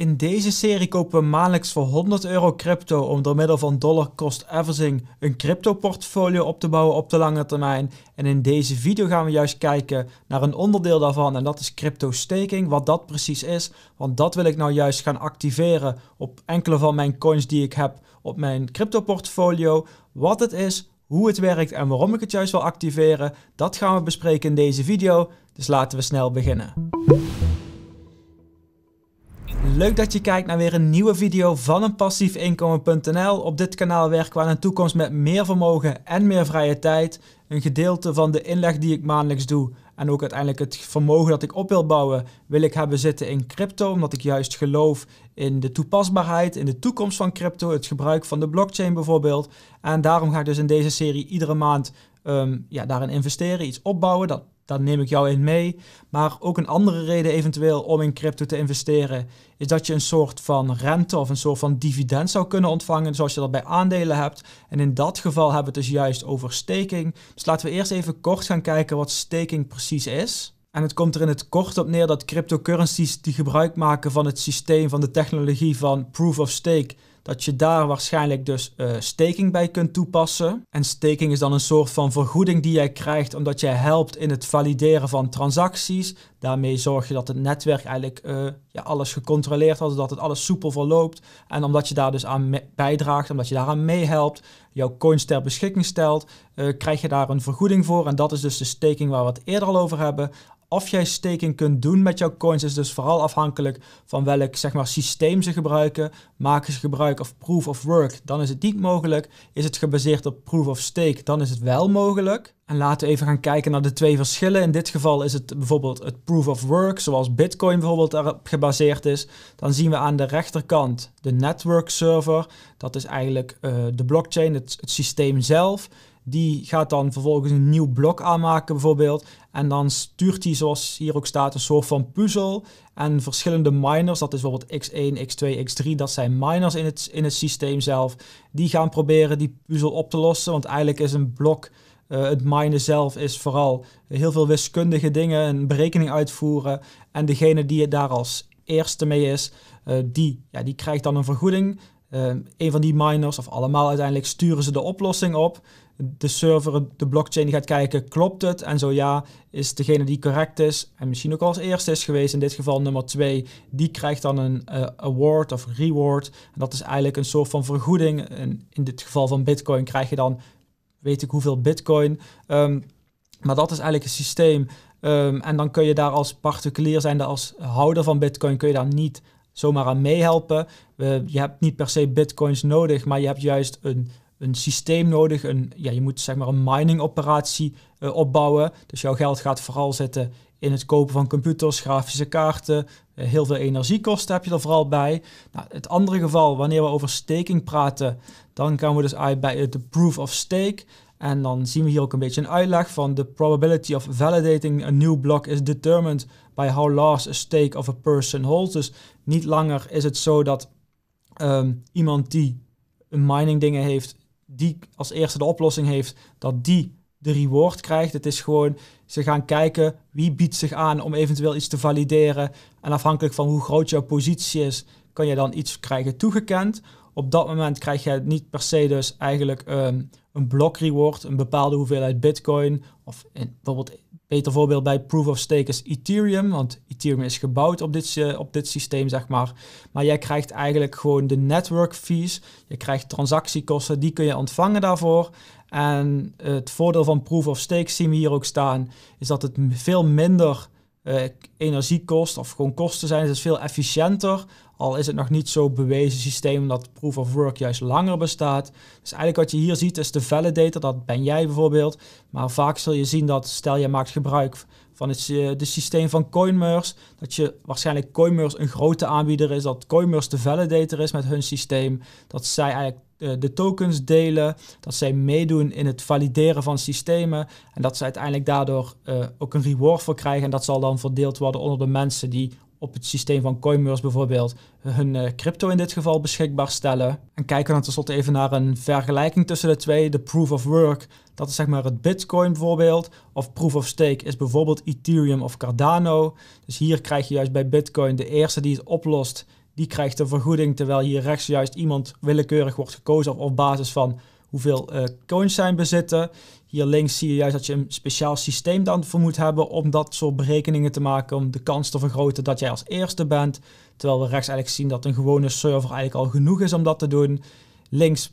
In deze serie kopen we maandelijks voor 100 euro crypto om door middel van dollar cost averaging een crypto portfolio op te bouwen op de lange termijn. En in deze video gaan we juist kijken naar een onderdeel daarvan en dat is crypto staking, wat dat precies is. Want dat wil ik nou juist gaan activeren op enkele van mijn coins die ik heb op mijn crypto portfolio. Wat het is, hoe het werkt en waarom ik het juist wil activeren, dat gaan we bespreken in deze video. Dus laten we snel beginnen. Leuk dat je kijkt naar weer een nieuwe video van een passiefinkomen.nl. Op dit kanaal werken we aan een toekomst met meer vermogen en meer vrije tijd. Een gedeelte van de inleg die ik maandelijks doe en ook uiteindelijk het vermogen dat ik op wil bouwen, wil ik hebben zitten in crypto, omdat ik juist geloof in de toepasbaarheid, in de toekomst van crypto, het gebruik van de blockchain bijvoorbeeld. En daarom ga ik dus in deze serie iedere maand ehm, ja, daarin investeren, iets opbouwen. Dat daar neem ik jou in mee. Maar ook een andere reden eventueel om in crypto te investeren is dat je een soort van rente of een soort van dividend zou kunnen ontvangen zoals je dat bij aandelen hebt. En in dat geval hebben we het dus juist over staking. Dus laten we eerst even kort gaan kijken wat staking precies is. En het komt er in het kort op neer dat cryptocurrencies die gebruik maken van het systeem van de technologie van proof of stake dat je daar waarschijnlijk dus uh, staking bij kunt toepassen. En staking is dan een soort van vergoeding die jij krijgt omdat jij helpt in het valideren van transacties. Daarmee zorg je dat het netwerk eigenlijk eh, ja, alles gecontroleerd wordt, dat het alles soepel verloopt. En omdat je daar dus aan bijdraagt, omdat je daaraan meehelpt, jouw coins ter beschikking stelt, eh, krijg je daar een vergoeding voor. En dat is dus de staking waar we het eerder al over hebben. Of jij staking kunt doen met jouw coins is dus vooral afhankelijk van welk zeg maar, systeem ze gebruiken. Maken ze gebruik of proof of work, dan is het niet mogelijk. Is het gebaseerd op proof of stake, dan is het wel mogelijk. En laten we even gaan kijken naar de twee verschillen. In dit geval is het bijvoorbeeld het proof of work, zoals Bitcoin bijvoorbeeld daarop gebaseerd is. Dan zien we aan de rechterkant de network server. Dat is eigenlijk eh, de blockchain, het, het systeem zelf. Die gaat dan vervolgens een nieuw blok aanmaken bijvoorbeeld. En dan stuurt hij, zoals hier ook staat, een soort van puzzel. En verschillende miners, dat is bijvoorbeeld x1, x2, x3, dat zijn miners in het, in het systeem zelf. Die gaan proberen die puzzel op te lossen. Want eigenlijk is een blok, eh, het minen zelf, is vooral heel veel wiskundige dingen, een berekening uitvoeren. En degene die het daar als eerste mee is, eh, die, ja, die krijgt dan een vergoeding. Eh, een van die miners, of allemaal uiteindelijk, sturen ze de oplossing op de server, de blockchain gaat kijken, klopt het? En zo ja, is degene die correct is en misschien ook als eerste is geweest, in dit geval nummer 2, die krijgt dan een eh, award of reward. En dat is eigenlijk een soort van vergoeding. in dit geval van Bitcoin krijg je dan weet ik hoeveel Bitcoin. Ehm, maar dat is eigenlijk een systeem. Ehm, en dan kun je daar als particulier zijnde, als houder van Bitcoin, kun je daar niet zomaar aan meehelpen. je hebt niet per se bitcoins nodig, maar je hebt juist een een systeem nodig. Een, ja, je moet zeg maar een mining operatie eh, opbouwen. Dus jouw geld gaat vooral zitten in het kopen van computers, grafische kaarten. Eh, heel veel energiekosten heb je er vooral bij. Nou, het andere geval, wanneer we over staking praten, dan gaan we dus uit bij eh, de proof of stake. En dan zien we hier ook een beetje een uitleg van de probability of validating a new block is determined by how large a stake of a person holds. Dus niet langer is het zo dat ehm, iemand die een mining dingen heeft die als eerste de oplossing heeft, dat die de reward krijgt. Het is gewoon, ze gaan kijken wie biedt zich aan om eventueel iets te valideren. En afhankelijk van hoe groot jouw positie is, kan je dan iets krijgen toegekend. Op dat moment krijg je niet per se dus eigenlijk ehm, een blok reward, een bepaalde hoeveelheid bitcoin. Of bijvoorbeeld Beter voorbeeld bij Proof of Stake is Ethereum, want Ethereum is gebouwd op dit, op dit systeem, zeg maar. Maar jij krijgt eigenlijk gewoon de network fees, je krijgt transactiekosten, die kun je ontvangen daarvoor. En het voordeel van Proof of Stake zien we hier ook staan, is dat het veel minder uh, energie kost of gewoon kosten zijn. Het is veel efficiënter al is het nog niet zo bewezen systeem dat proof of work juist langer bestaat. Dus eigenlijk wat je hier ziet is de validator, dat ben jij bijvoorbeeld. Maar vaak zul je zien dat stel je maakt gebruik van het de systeem van Coinmers, dat je waarschijnlijk Coinmers een grote aanbieder is, dat Coinmers de validator is met hun systeem, dat zij eigenlijk eh, de tokens delen, dat zij meedoen in het valideren van systemen en dat ze uiteindelijk daardoor eh, ook een reward voor krijgen en dat zal dan verdeeld worden onder de mensen die op het systeem van Coinbase bijvoorbeeld hun eh, crypto in dit geval beschikbaar stellen. En kijken we dan tenslotte even naar een vergelijking tussen de twee. De proof of work, dat is zeg maar het bitcoin bijvoorbeeld. Of proof of stake is bijvoorbeeld Ethereum of Cardano. Dus hier krijg je juist bij bitcoin de eerste die het oplost, die krijgt de vergoeding. Terwijl hier rechts juist iemand willekeurig wordt gekozen of op basis van hoeveel eh, coins zijn bezitten. Hier links zie je juist dat je een speciaal systeem dan voor moet hebben om dat soort berekeningen te maken, om de kans te vergroten dat jij als eerste bent. Terwijl we rechts eigenlijk zien dat een gewone server eigenlijk al genoeg is om dat te doen. Links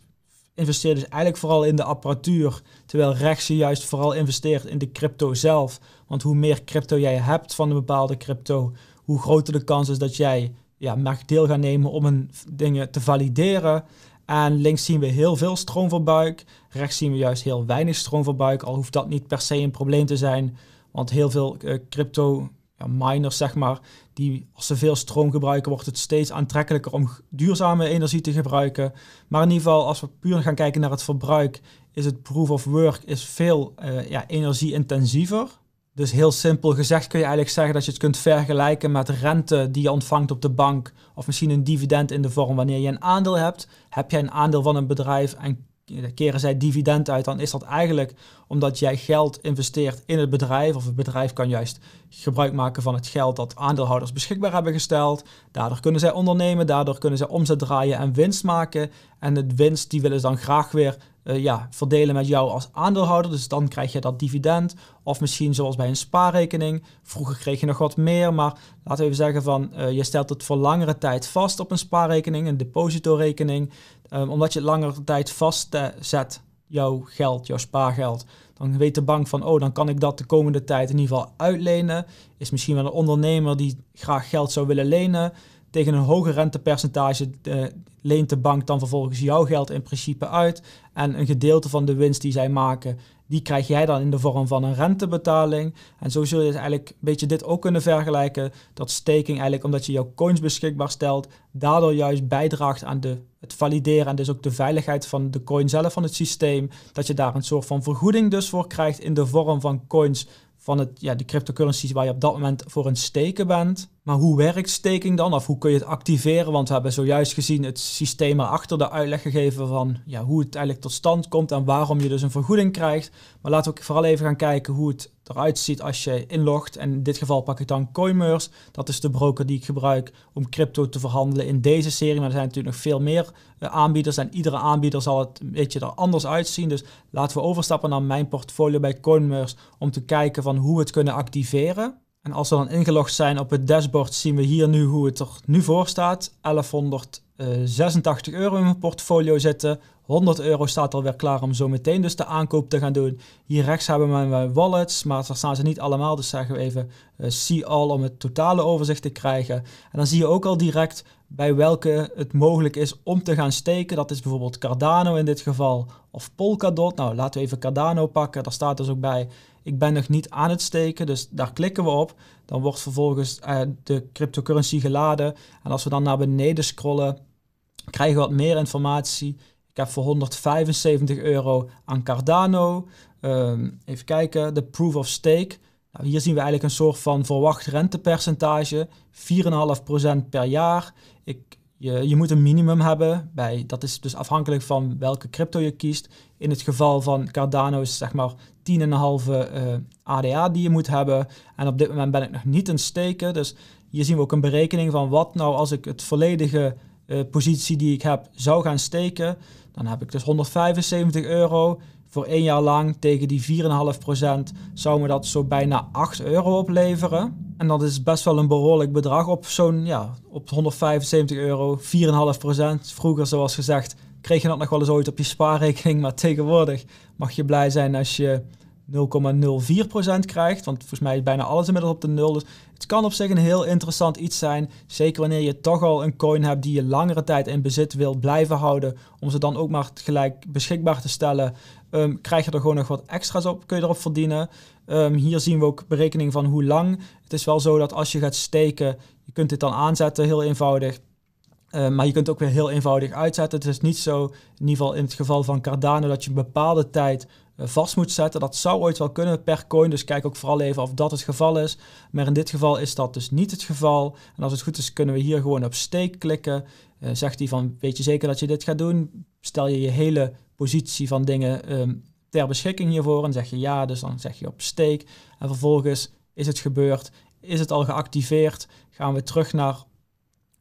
investeert dus eigenlijk vooral in de apparatuur, terwijl rechts je juist vooral investeert in de crypto zelf. Want hoe meer crypto jij hebt van een bepaalde crypto, hoe groter de kans is dat jij ja, mag deel gaan nemen om een, dingen te valideren. En links zien we heel veel stroomverbruik, Rechts zien we juist heel weinig stroomverbruik. Al hoeft dat niet per se een probleem te zijn. Want heel veel eh, crypto ja, miners, zeg maar, die als ze veel stroom gebruiken, wordt het steeds aantrekkelijker om duurzame energie te gebruiken. Maar in ieder geval, als we puur gaan kijken naar het verbruik, is het proof of work is veel uh, ja, energie-intensiever. Dus heel simpel gezegd kun je eigenlijk zeggen dat je het kunt vergelijken met rente die je ontvangt op de bank. Of misschien een dividend in de vorm wanneer je een aandeel hebt. Heb jij een aandeel van een bedrijf en eh, keren zij dividend uit, dan is dat eigenlijk omdat jij geld investeert in het bedrijf. Of het bedrijf kan juist gebruik maken van het geld dat aandeelhouders beschikbaar hebben gesteld. Daardoor kunnen zij ondernemen, daardoor kunnen zij omzet draaien en winst maken. En de winst die willen ze dan graag weer eh, ja, verdelen met jou als aandeelhouder. Dus dan krijg je dat dividend. Of misschien zoals bij een spaarrekening. Vroeger kreeg je nog wat meer, maar laten we even zeggen van eh, je stelt het voor langere tijd vast op een spaarrekening, een depositorekening. Ehm, omdat je het langere tijd vastzet, jouw geld, jouw spaargeld. Dan weet de bank van, oh, dan kan ik dat de komende tijd in ieder geval uitlenen. Is misschien wel een ondernemer die graag geld zou willen lenen. Tegen een hoger rentepercentage eh, leent de bank dan vervolgens jouw geld in principe uit. En een gedeelte van de winst die zij maken, die krijg jij dan in de vorm van een rentebetaling. En zo zul je dus eigenlijk een beetje dit ook kunnen vergelijken. Dat staking eigenlijk, omdat je jouw coins beschikbaar stelt, daardoor juist bijdraagt aan de, het valideren en dus ook de veiligheid van de coin zelf van het systeem. Dat je daar een soort van vergoeding dus voor krijgt in de vorm van coins van het, ja, de cryptocurrencies waar je op dat moment voor een steken bent. Maar hoe werkt staking dan? Of hoe kun je het activeren? Want we hebben zojuist gezien het systeem erachter de uitleg gegeven van ja, hoe het eigenlijk tot stand komt en waarom je dus een vergoeding krijgt. Maar laten we ook vooral even gaan kijken hoe het eruit ziet als je inlogt. En in dit geval pak ik dan Coinmers. Dat is de broker die ik gebruik om crypto te verhandelen in deze serie. Maar er zijn natuurlijk nog veel meer eh, aanbieders. En iedere aanbieder zal het een beetje er anders uitzien. Dus laten we overstappen naar mijn portfolio bij Coinmers om te kijken van hoe we het kunnen activeren. En als we dan ingelogd zijn op het dashboard, zien we hier nu hoe het er nu voor staat. 1186 eh, euro in mijn portfolio zitten. 100 euro staat alweer klaar om zo meteen dus de aankoop te gaan doen. Hier rechts hebben we mijn wallets, maar daar staan ze niet allemaal. Dus zeggen we even uh, see all om het totale overzicht te krijgen. En dan zie je ook al direct bij welke het mogelijk is om te gaan steken. Dat is bijvoorbeeld Cardano in dit geval of Polkadot. Nou, laten we even Cardano pakken. Daar staat dus ook bij ik ben nog niet aan het steken, dus daar klikken we op. Dan wordt vervolgens eh, de cryptocurrency geladen. En als we dan naar beneden scrollen, krijgen we wat meer informatie. Ik heb voor 175 euro aan Cardano. Ehm, even kijken, de proof of stake. Nou, hier zien we eigenlijk een soort van verwacht rentepercentage, 4,5% per jaar. Ik je, je moet een minimum hebben. Bij, dat is dus afhankelijk van welke crypto je kiest. In het geval van Cardano is zeg maar 10,5 uh, ADA die je moet hebben. En op dit moment ben ik nog niet in steken. Dus hier zien we ook een berekening van wat nou als ik het volledige eh, positie die ik heb zou gaan steken. Dan heb ik dus 175 euro voor één jaar lang tegen die 4,5% zou me dat zo bijna 8 euro opleveren. En dat is best wel een behoorlijk bedrag op zo'n, ja, op 175 euro, 4,5%. Vroeger, zoals gezegd, kreeg je dat nog wel eens ooit op je spaarrekening, maar tegenwoordig mag je blij zijn als je 0,04% krijgt. Want volgens mij is bijna alles inmiddels op de nul. Dus het kan op zich een heel interessant iets zijn. Zeker wanneer je toch al een coin hebt die je langere tijd in bezit wilt blijven houden. Om ze dan ook maar gelijk beschikbaar te stellen. Ehm, krijg je er gewoon nog wat extra's op. Kun je erop verdienen. Ehm, hier zien we ook berekening van hoe lang. Het is wel zo dat als je gaat steken, je kunt dit dan aanzetten heel eenvoudig. Ehm, maar je kunt het ook weer heel eenvoudig uitzetten. Het is niet zo, in ieder geval in het geval van Cardano, dat je een bepaalde tijd vast moet zetten. Dat zou ooit wel kunnen per coin. Dus kijk ook vooral even of dat het geval is. Maar in dit geval is dat dus niet het geval. En als het goed is, kunnen we hier gewoon op stake klikken. Eh, zegt hij van, weet je zeker dat je dit gaat doen? Stel je je hele positie van dingen ehm, ter beschikking hiervoor? En zeg je ja, dus dan zeg je op stake. En vervolgens is het gebeurd. Is het al geactiveerd? Gaan we terug naar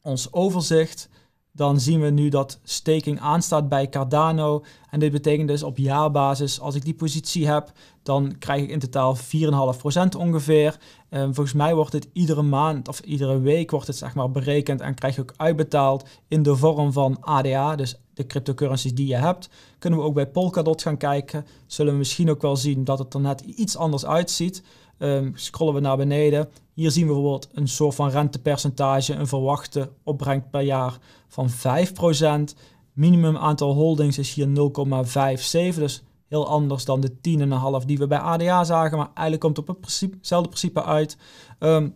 ons overzicht dan zien we nu dat staking aanstaat bij Cardano. En dit betekent dus op jaarbasis, als ik die positie heb, dan krijg ik in totaal 4,5% ongeveer. en ehm, volgens mij wordt dit iedere maand of iedere week wordt het zeg maar berekend en krijg je ook uitbetaald in de vorm van ADA, dus de cryptocurrencies die je hebt. Kunnen we ook bij Polkadot gaan kijken. Zullen we misschien ook wel zien dat het er net iets anders uitziet. Um, scrollen we naar beneden. Hier zien we bijvoorbeeld een soort van rentepercentage, een verwachte opbrengst per jaar van 5%. Minimum aantal holdings is hier 0,57, dus heel anders dan de 10,5 die we bij ADA zagen, maar eigenlijk komt het op hetzelfde principe, uit. Ehm,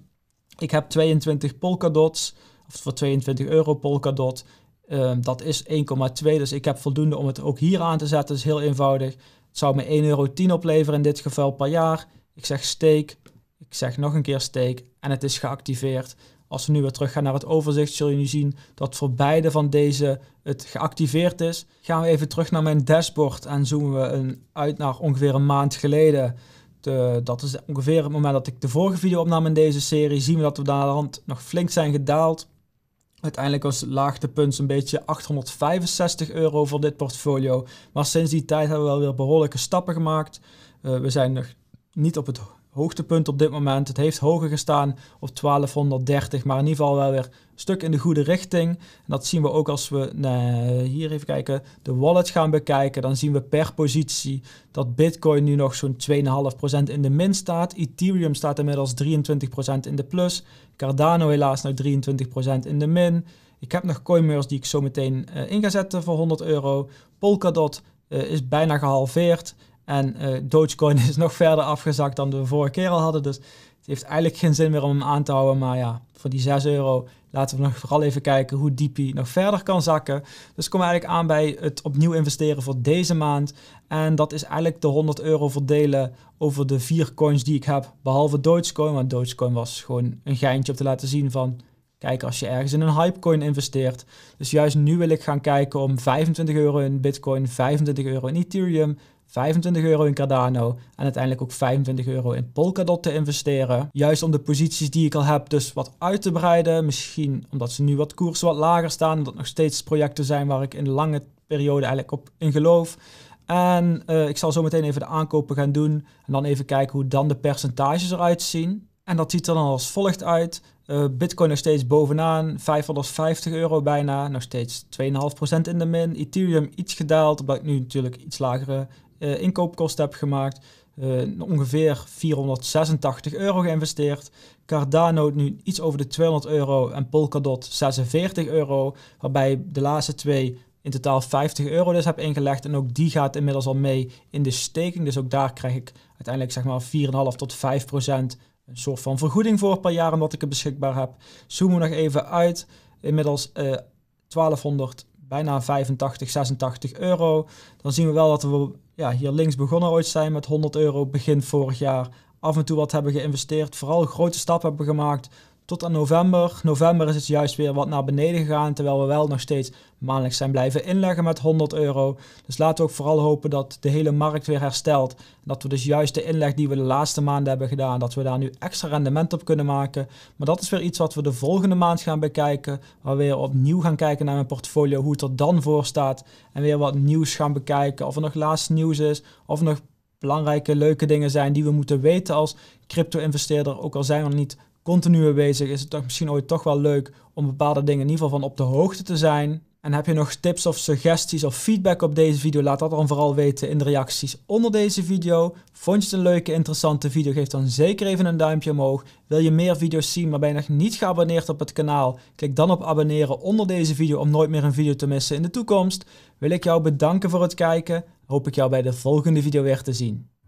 ik heb 22 Polkadots, of voor 22 euro Polkadot. Ehm, dat is 1,2, dus ik heb voldoende om het ook hier aan te zetten, dat is heel eenvoudig. Het zou me 1,10 euro opleveren in dit geval per jaar. Ik zeg steek. Ik zeg nog een keer steek. En het is geactiveerd. Als we nu weer terug gaan naar het overzicht, zul je nu zien dat voor beide van deze het geactiveerd is. Gaan we even terug naar mijn dashboard en zoomen we een, uit naar ongeveer een maand geleden. De, dat is ongeveer het moment dat ik de vorige video opnam in deze serie. Zien we dat we daar de hand nog flink zijn gedaald. Uiteindelijk was het punt een beetje 865 euro voor dit portfolio. Maar sinds die tijd hebben we wel weer behoorlijke stappen gemaakt. Eh, we zijn nog niet op het hoogtepunt op dit moment. Het heeft hoger gestaan op 1230, maar in ieder geval wel weer een stuk in de goede richting. En dat zien we ook als we nee, eh, hier even kijken, de wallet gaan bekijken. Dan zien we per positie dat Bitcoin nu nog zo'n 2,5% in de min staat. Ethereum staat inmiddels 23% in de plus. Cardano helaas nog 23% in de min. Ik heb nog CoinMers die ik zo meteen uh, in ga zetten voor 100 euro. Polkadot eh, is bijna gehalveerd. En eh, Dogecoin is nog verder afgezakt dan we vorige keer al hadden. Dus het heeft eigenlijk geen zin meer om hem aan te houden. Maar ja, voor die 6 euro laten we nog vooral even kijken hoe diep hij nog verder kan zakken. Dus ik kom eigenlijk aan bij het opnieuw investeren voor deze maand. En dat is eigenlijk de 100 euro verdelen over de vier coins die ik heb. Behalve Dogecoin, want Dogecoin was gewoon een geintje om te laten zien van... Kijk, als je ergens in een hypecoin investeert. Dus juist nu wil ik gaan kijken om 25 euro in Bitcoin, 25 euro in Ethereum, 25 euro in Cardano en uiteindelijk ook 25 euro in Polkadot te investeren. Juist om de posities die ik al heb dus wat uit te breiden. Misschien omdat ze nu wat koers wat lager staan, omdat nog steeds projecten zijn waar ik in lange periode eigenlijk op in geloof. En eh, ik zal zo meteen even de aankopen gaan doen en dan even kijken hoe dan de percentages eruit zien. En dat ziet er dan als volgt uit. Eh, Bitcoin nog steeds bovenaan, 550 euro bijna, nog steeds 2,5% in de min. Ethereum iets gedaald, omdat ik nu natuurlijk iets lagere uh, inkoopkosten heb gemaakt. Eh, ongeveer 486 euro geïnvesteerd. Cardano nu iets over de 200 euro en Polkadot 46 euro. Waarbij de laatste twee in totaal 50 euro dus heb ingelegd. En ook die gaat inmiddels al mee in de steking. Dus ook daar krijg ik uiteindelijk zeg maar 4,5 tot 5 procent een soort van vergoeding voor per jaar omdat ik het beschikbaar heb. Zoomen we nog even uit. Inmiddels 1200, eh, bijna 85, 86 euro. Dan zien we wel dat we ja, hier links begonnen ooit zijn met 100 euro begin vorig jaar. Af en toe wat hebben geïnvesteerd, vooral grote stappen hebben gemaakt tot aan november. November is het juist weer wat naar beneden gegaan, terwijl we wel nog steeds maandelijks zijn blijven inleggen met 100 euro. Dus laten we ook vooral hopen dat de hele markt weer herstelt. En dat we dus juist de inleg die we de laatste maanden hebben gedaan, dat we daar nu extra rendement op kunnen maken. Maar dat is weer iets wat we de volgende maand gaan bekijken, waar we weer opnieuw gaan kijken naar mijn portfolio, hoe het er dan voor staat. En weer wat nieuws gaan bekijken, of er nog laatst nieuws is, of er nog belangrijke, leuke dingen zijn die we moeten weten als crypto-investeerder. Ook al zijn we niet Continue bezig is, het toch misschien ooit toch wel leuk om bepaalde dingen in ieder geval van op de hoogte te zijn. En heb je nog tips of suggesties of feedback op deze video? Laat dat dan vooral weten in de reacties onder deze video. Vond je het een leuke, interessante video? Geef dan zeker even een duimpje omhoog. Wil je meer video's zien, maar ben je nog niet geabonneerd op het kanaal? Klik dan op abonneren onder deze video om nooit meer een video te missen in de toekomst. Wil ik jou bedanken voor het kijken. Hoop ik jou bij de volgende video weer te zien.